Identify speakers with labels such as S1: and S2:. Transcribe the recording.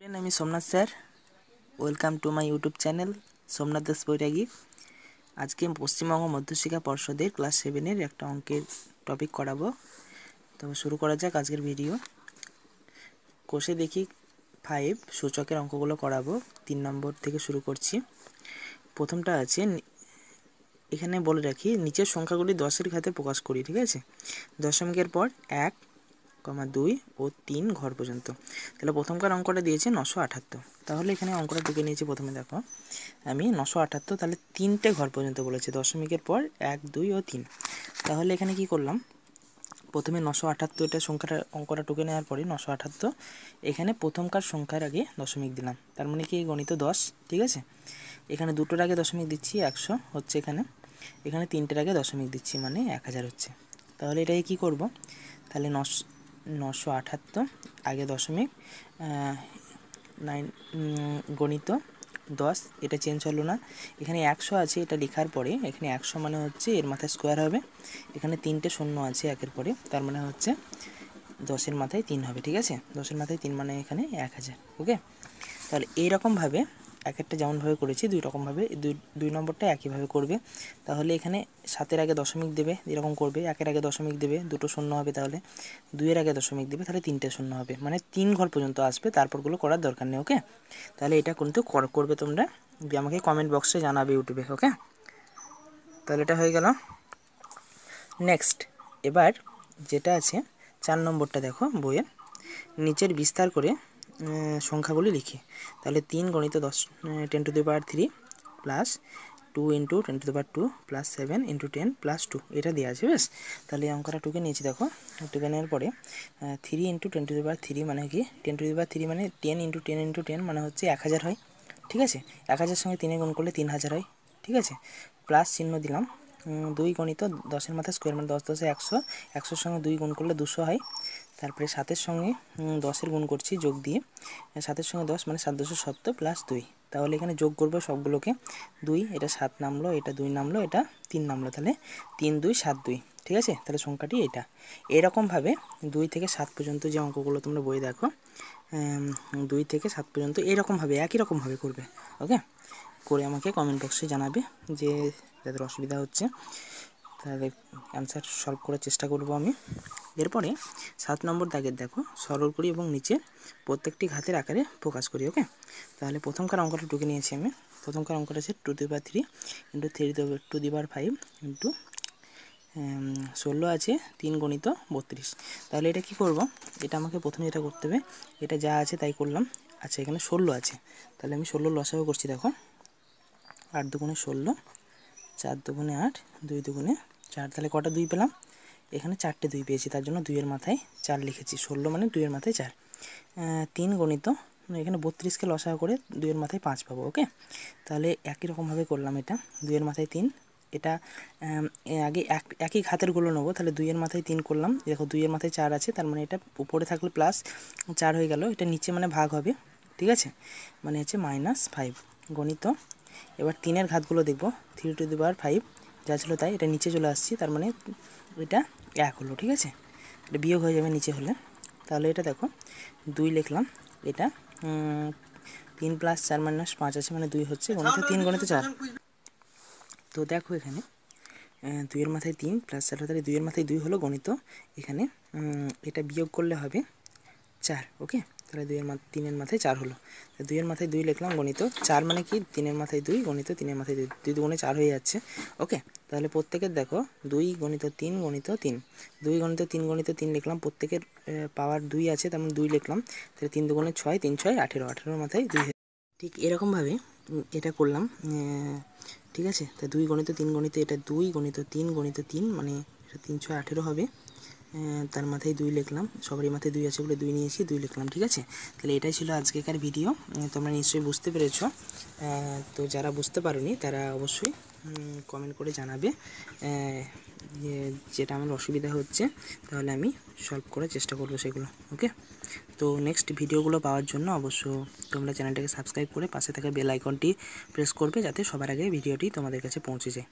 S1: friend আমি Somnath sir welcome to my YouTube channel Somnath Das Bairagi আজকে পশ্চিমবঙ্গ মধ্যশিক্ষা পর্ষদের ক্লাস সেভেনের একটা অঙ্কের টপিক করাবো তো শুরু করা যাক আজকের ভিডিও কোষে দেখি ফাইভ সূচকের অঙ্কগুলো করাবো তিন নম্বর থেকে শুরু করছি প্রথমটা আছে এখানে বলে রাখি নিচের সংখ্যাগুলি দশের খাতে প্রকাশ করি ঠিক আছে দশমিকের পর এক কমা দুই ও তিন ঘর পর্যন্ত তাহলে প্রথমকার অঙ্কটা দিয়েছে নশো আঠাত্তর তাহলে এখানে অঙ্কটা ঢুকে নিয়েছি প্রথমে দেখো আমি নশো আঠাত্তর তাহলে তিনটে ঘর পর্যন্ত বলেছে দশমিকের পর এক দুই ও তিন তাহলে এখানে কি করলাম প্রথমে নশো আটাত্তর এটা সংখ্যাটা অঙ্কটা টুকে নেওয়ার পরে নশো আটাত্তর এখানে প্রথমকার সংখ্যার আগে দশমিক দিলাম তার মানে কি গণিত দশ ঠিক আছে এখানে দুটোর আগে দশমিক দিচ্ছি একশো হচ্ছে এখানে এখানে তিনটের আগে দশমিক দিচ্ছি মানে এক হাজার হচ্ছে তাহলে এটাকে কি করব তাহলে নশো নশো আঠাত্তর আগে দশমিক নাইন গণিত দশ এটা চেঞ্জ হলো না এখানে একশো আছে এটা লেখার পরে এখানে একশো মানে হচ্ছে এর মাথায় স্কোয়ার হবে এখানে তিনটে শূন্য আছে একের পরে তার মানে হচ্ছে দশের মাথায় তিন হবে ঠিক আছে দশের মাথায় তিন মানে এখানে এক হাজার ওকে তাহলে এইরকমভাবে এক একটা যেমনভাবে করেছি দুই রকমভাবে দুই দুই নম্বরটা একইভাবে করবে তাহলে এখানে সাতের আগে দশমিক দেবে যেরকম করবে একের আগে দশমিক দেবে দুটো শূন্য হবে তাহলে দুইয়ের আগে দশমিক দেবে তাহলে তিনটে শূন্য হবে মানে তিন ঘর পর্যন্ত আসবে তারপরগুলো করার দরকার নেই ওকে তাহলে এটা কিন্তু করবে তোমরা আমাকে কমেন্ট বক্সে জানাবে ইউটিউবে ওকে তাহলে এটা হয়ে গেল নেক্সট এবার যেটা আছে চার নম্বরটা দেখো বইয়ের নিচের বিস্তার করে সংখ্যাগুলি লিখি তাহলে তিন গণিত দশ ten to the power three plus two into ten to the power two plus seven into ten plus two এটা দেওয়া আছে বেশ তাহলে এই অঙ্কটা টুকে নিয়েছি দেখো টুকে নেওয়ার পরে three into ten to the power three মানে কি ten to the power three মানে ten into ten into ten মানে হচ্ছে এক হাজার হয় ঠিক আছে এক হাজার সঙ্গে তিনে গুণ করলে তিন হাজার হয় ঠিক আছে প্লাস চিহ্ন দিলাম দুই গণিত দশের মাথা স্কোয়ার মানে দশ দশে একশো একশোর সঙ্গে দুই গুণ করলে দুশো হয় তারপরে সাতের সঙ্গে দশের গুণ করছি যোগ দিয়ে সাতের সঙ্গে দশ মানে সাত দশ সত্তর প্লাস দুই তাহলে এখানে যোগ করবো সবগুলোকে দুই এটা সাত নামলো এটা দুই নামলো এটা তিন নামলো তাহলে তিন দুই সাত দুই ঠিক আছে তাহলে সংখ্যাটি এটা এরকমভাবে দুই থেকে সাত পর্যন্ত যে অঙ্কগুলো তোমরা বই দেখো দুই থেকে সাত পর্যন্ত এরকমভাবে একই রকমভাবে করবে ওকে করে আমাকে কমেন্ট বক্সে জানাবে যে যাদের অসুবিধা হচ্ছে তাদের অ্যান্সার সলভ করার চেষ্টা করব আমি এরপরে সাত নম্বর দাগের দেখো সরল করি এবং নিচে প্রত্যেকটি ঘাতের আকারে প্রকাশ করি ওকে তাহলে প্রথমকার অঙ্কটা ঢুকে নিয়েছি আমি প্রথমকার অঙ্কটা আছে two the power three into three to the power five into ষোলো আছে তিন গণিত বত্রিশ তাহলে এটা কি করব এটা আমাকে প্রথমে যেটা করতে হবে এটা যা আছে তাই করলাম আচ্ছা এখানে ষোলো আছে তাহলে আমি ষোলো লসাও করছি দেখো আট দুগুণে ষোলো চার দুগুণে আট দুই দুগুণে চার তাহলে কটা দুই পেলাম এখানে চারটে দুই পেয়েছি তার জন্য দুইয়ের মাথায় চার লিখেছি ষোলো মানে দুইয়ের মাথায় চার তিন গণিত মানে এখানে বত্রিশকে লসা করে দুইয়ের মাথায় পাঁচ পাবো ওকে তাহলে একই রকমভাবে করলাম এটা দুইয়ের মাথায় তিন এটা আগে এক একই ঘাতেরগুলো নেবো তাহলে দুইয়ের মাথায় তিন করলাম দেখো দুইয়ের মাথায় চার আছে তার মানে এটা উপরে থাকলে প্লাস চার হয়ে গেল এটা নিচে মানে ভাগ হবে ঠিক আছে মানে হচ্ছে মাইনাস ফাইভ গণিত এবার তিনের ঘাতগুলো দেখব three to the power five যা ছিল তাই এটা নিচে চলে আসছি তার মানে এটা এক হলো ঠিক আছে এটা বিয়োগ হয়ে যাবে নিচে হলে তাহলে এটা দেখো দুই লিখলাম এটা তিন প্লাস চার মাইনাস পাঁচ আছে মানে দুই হচ্ছে আচ্ছা, গণিত তিন গণিত চার তো দেখো এখানে দুইয়ের মাথায় তিন প্লাস চার হতে দুইয়ের মাথায় দুই হলো গণিত এখানে এটা বিয়োগ করলে হবে চার ওকে তাহলে দুইয়ের মা তিনের মাথায় চার হলো দুইয়ের মাথায় দুই লিখলাম গণিত চার মানে কি তিনের মাথায় দুই গণিত তিনের মাথায় দুই দুই দুগুণে চার হয়ে যাচ্ছে ওকে তাহলে প্রত্যেকের দেখো দুই গণিত তিন গণিত তিন দুই গণিত তিন গণিত তিন লিখলাম প্রত্যেকের পাওয়ার দুই আছে তেমন দুই লিখলাম তাহলে তিন দুগুণে ছয় তিন ছয় আঠেরো আঠেরোর মাথায় দুই ঠিক এরকমভাবে এটা করলাম ঠিক আছে তা দুই গণিত তিন গণিত এটা দুই গণিত তিন গণিত তিন মানে এটা তিন ছয় আঠেরো হবে হ্যাঁ, তার মাথায় দুই লিখলাম সবারই মাথায় দুই আছে বলে দুই নিয়েছি দুই লিখলাম ঠিক আছে তাহলে এটাই ছিল আজকেকার ভিডিও তোমরা নিশ্চয়ই বুঝতে পেরেছ তো যারা বুঝতে পারোনি তারা অবশ্যই কমেন্ট করে জানাবে ইয়ে, যেটা আমার অসুবিধা হচ্ছে তাহলে আমি সলভ করার চেষ্টা করব সেগুলো ওকে তো নেক্সট ভিডিওগুলো পাওয়ার জন্য অবশ্য তোমরা চ্যানেলটাকে সাবস্ক্রাইব করে পাশে থাকা বেল আইকনটি প্রেস করবে যাতে সবার আগে ভিডিওটি তোমাদের কাছে পৌঁছে যায়